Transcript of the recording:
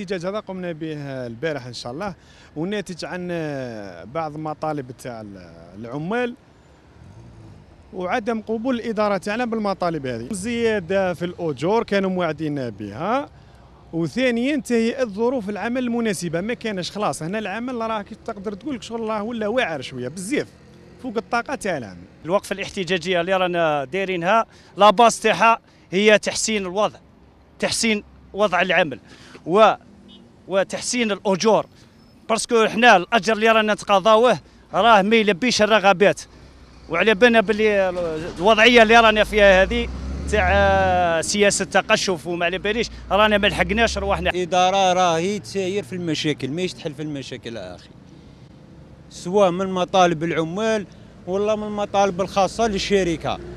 الاحتجاج هذا قمنا به البارح ان شاء الله وناتج عن بعض مطالب تاع العمال وعدم قبول الاداره تاعنا بالمطالب هذه زياده في الاجور كانوا موعدين بها وثانيا تهيئه ظروف العمل المناسبه ما كانش خلاص هنا العمل راه تقدر تقول لك شغل راه ولا واعر شويه بزاف فوق الطاقه تاعنا الوقفه الاحتجاجيه اللي رانا دايرينها لاباس تاعها هي تحسين الوضع تحسين وضع العمل و وتحسين الاجور باسكو حنا الاجر اللي رانا نتقاضاوه راه ما يلبيش الرغبات وعلى بالنا باللي الوضعيه اللي رانا فيها هذه تاع آه، سياسه التقشف وما على باليش رانا ما لحقناش رواحنا الاداره راهي تساير في المشاكل ماهيش تحل في المشاكل اخي سواء من مطالب العمال ولا من المطالب الخاصه للشركه